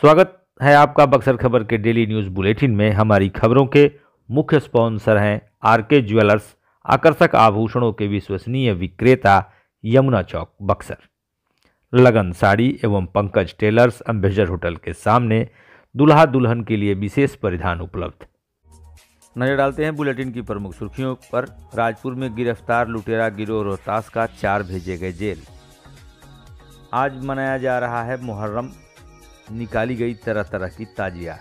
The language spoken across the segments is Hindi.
स्वागत है आपका बक्सर खबर के डेली न्यूज़ बुलेटिन में हमारी खबरों के मुख्य स्पॉन्सर हैं आरके ज्वेलर्स आकर्षक आभूषणों के विश्वसनीय विक्रेता यमुना चौक बक्सर लगन साड़ी एवं पंकज टेलर्स अम्बेजर होटल के सामने दुल्हा दुल्हन के लिए विशेष परिधान उपलब्ध नजर डालते हैं बुलेटिन की प्रमुख सुर्खियों पर राजपुर में गिरफ्तार लुटेरा गिरोह रोहतास का चार भेजे गए जेल आज मनाया जा रहा है मुहर्रम निकाली गई तरह तरह की ताजिया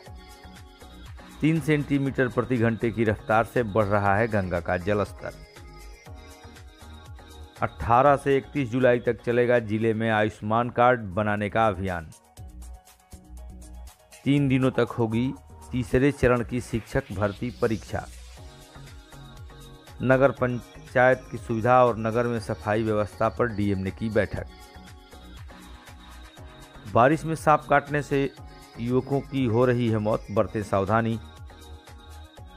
तीन सेंटीमीटर प्रति घंटे की रफ्तार से बढ़ रहा है गंगा का जलस्तर 18 से 31 जुलाई तक चलेगा जिले में आयुष्मान कार्ड बनाने का अभियान तीन दिनों तक होगी तीसरे चरण की शिक्षक भर्ती परीक्षा नगर पंचायत की सुविधा और नगर में सफाई व्यवस्था पर डीएम ने की बैठक बारिश में सांप काटने से युवकों की हो रही है मौत बरते सावधानी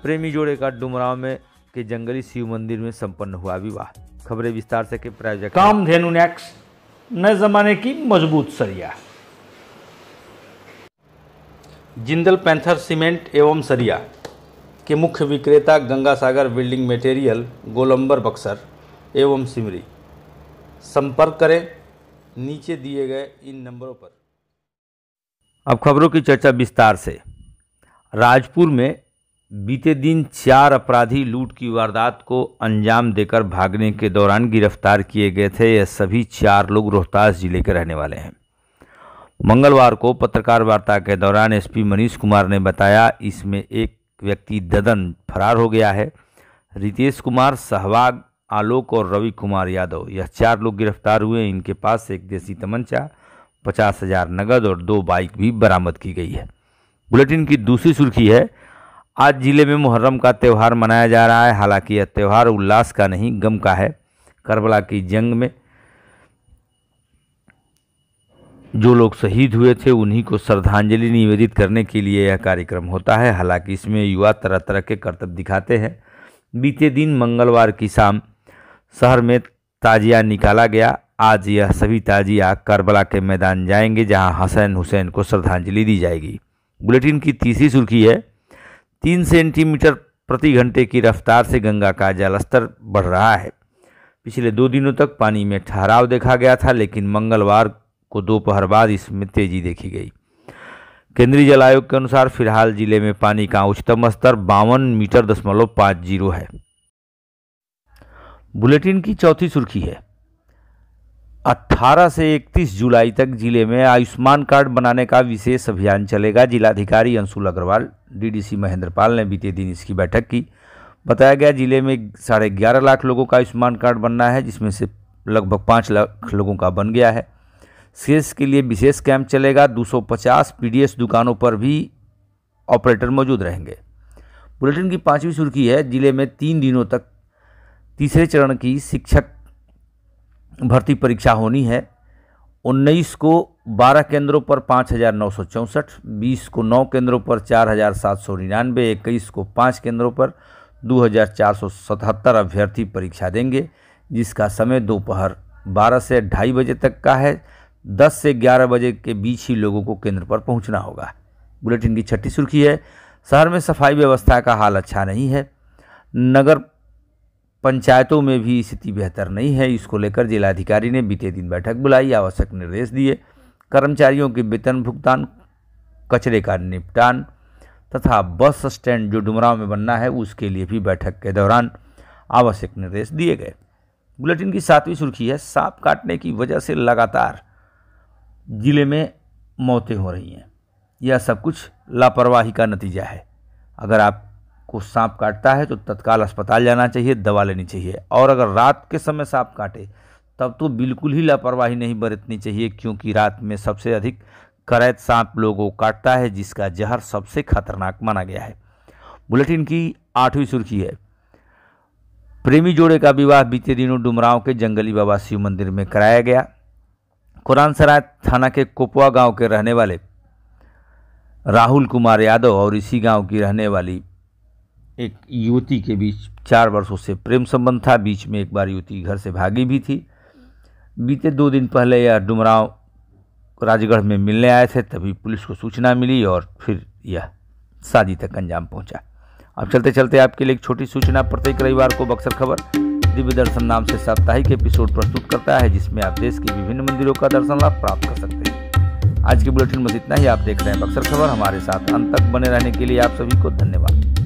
प्रेमी जोड़े का डुमराव में के जंगली शिव मंदिर में संपन्न हुआ विवाह खबरें विस्तार से के प्रायोजक काम धेनु नेक्स नए जमाने की मजबूत सरिया जिंदल पैंथर सीमेंट एवं सरिया के मुख्य विक्रेता गंगा सागर बिल्डिंग मटेरियल गोलंबर बक्सर एवं सिमरी संपर्क करें नीचे दिए गए इन नंबरों पर अब खबरों की चर्चा विस्तार से राजपुर में बीते दिन चार अपराधी लूट की वारदात को अंजाम देकर भागने के दौरान गिरफ्तार किए गए थे यह सभी चार लोग रोहतास जिले के रहने वाले हैं मंगलवार को पत्रकार वार्ता के दौरान एसपी मनीष कुमार ने बताया इसमें एक व्यक्ति ददन फरार हो गया है रितेश कुमार सहवाग आलोक और रवि कुमार यादव यह चार लोग गिरफ्तार हुए इनके पास एक देसी तमंचा पचास हजार नकद और दो बाइक भी बरामद की गई है बुलेटिन की दूसरी सुर्खी है आज जिले में मुहर्रम का त्यौहार मनाया जा रहा है हालांकि यह त्यौहार उल्लास का नहीं गम का है करबला की जंग में जो लोग शहीद हुए थे उन्हीं को श्रद्धांजलि निवेदित करने के लिए यह कार्यक्रम होता है हालांकि इसमें युवा तरह तरह के कर्तव्य दिखाते हैं बीते दिन मंगलवार की शाम शहर में ताजिया निकाला गया आज यह सभी ताजिया करबला के मैदान जाएंगे जहां हसन हुसैन को श्रद्धांजलि दी जाएगी बुलेटिन की तीसरी सुर्खी है तीन सेंटीमीटर प्रति घंटे की रफ्तार से गंगा का जलस्तर बढ़ रहा है पिछले दो दिनों तक पानी में ठहराव देखा गया था लेकिन मंगलवार को दोपहर बाद इसमें तेजी देखी गई केंद्रीय जल आयोग के अनुसार फिलहाल जिले में पानी का उच्चतम स्तर बावन मीटर दशमलव पाँच जीरो है बुलेटिन की चौथी सुर्खी है 18 से 31 जुलाई तक जिले में आयुष्मान कार्ड बनाने का विशेष अभियान चलेगा जिलाधिकारी अंशुल अग्रवाल डीडीसी महेंद्र पाल ने बीते दिन इसकी बैठक की बताया गया जिले में साढ़े ग्यारह लाख लोगों का आयुष्मान कार्ड बनना है जिसमें से लगभग पाँच लाख लोगों का बन गया है शेष के लिए विशेष कैंप चलेगा 250 पीडीएस दुकानों पर भी ऑपरेटर मौजूद रहेंगे बुलेटिन की पांचवी सुर्खी है जिले में तीन दिनों तक तीसरे चरण की शिक्षक भर्ती परीक्षा होनी है 19 को 12 केंद्रों पर पाँच हज़ार नौ सौ चौंसठ बीस को नौ केंद्रों पर चार हज़ार सात सौ निन्यानवे इक्कीस को पाँच केंद्रों पर दो हज़ार चार सौ सतहत्तर अभ्यर्थी परीक्षा देंगे जिसका समय दोपहर बारह से ढाई बजे तक का है दस से ग्यारह बजे के बीच ही लोगों को केंद्र पर पहुंचना होगा बुलेटिन की छठी सुर्खी है शहर में सफाई व्यवस्था का हाल अच्छा नहीं है नगर पंचायतों में भी स्थिति बेहतर नहीं है इसको लेकर जिलाधिकारी ने बीते दिन बैठक बुलाई आवश्यक निर्देश दिए कर्मचारियों के वेतन भुगतान कचरे का निपटान तथा बस स्टैंड जो डुमराव में बनना है उसके लिए भी बैठक के दौरान आवश्यक निर्देश दिए गए बुलेटिन की सातवीं सुर्खी है सांप काटने की वजह से लगातार जिले में मौतें हो रही हैं यह सब कुछ लापरवाही का नतीजा है अगर आप को सांप काटता है तो तत्काल अस्पताल जाना चाहिए दवा लेनी चाहिए और अगर रात के समय सांप काटे तब तो बिल्कुल ही लापरवाही नहीं बरतनी चाहिए क्योंकि रात में सबसे अधिक करैत सांप लोगों को काटता है जिसका जहर सबसे खतरनाक माना गया है बुलेटिन की आठवीं सुर्खी है प्रेमी जोड़े का विवाह बीते दिनों डुमराव के जंगली बाबा शिव मंदिर में कराया गया कुरानसराय थाना के कोपवा गांव के रहने वाले राहुल कुमार यादव और इसी गांव की रहने वाली एक युवती के बीच चार वर्षों से प्रेम संबंध था बीच में एक बार युवती घर से भागी भी थी बीते दो दिन पहले यह डुमराव राजगढ़ में मिलने आए थे तभी पुलिस को सूचना मिली और फिर यह शादी तक अंजाम पहुंचा अब चलते चलते आपके लिए एक छोटी सूचना प्रत्येक रविवार को बक्सर खबर दिव्य दर्शन नाम से साप्ताहिक एपिसोड प्रस्तुत करता है जिसमें आप देश के विभिन्न मंदिरों का दर्शन लाभ प्राप्त कर सकते हैं आज के बुलेटिन में इतना ही आप देख रहे हैं बक्सर खबर हमारे साथ अंत तक बने रहने के लिए आप सभी को धन्यवाद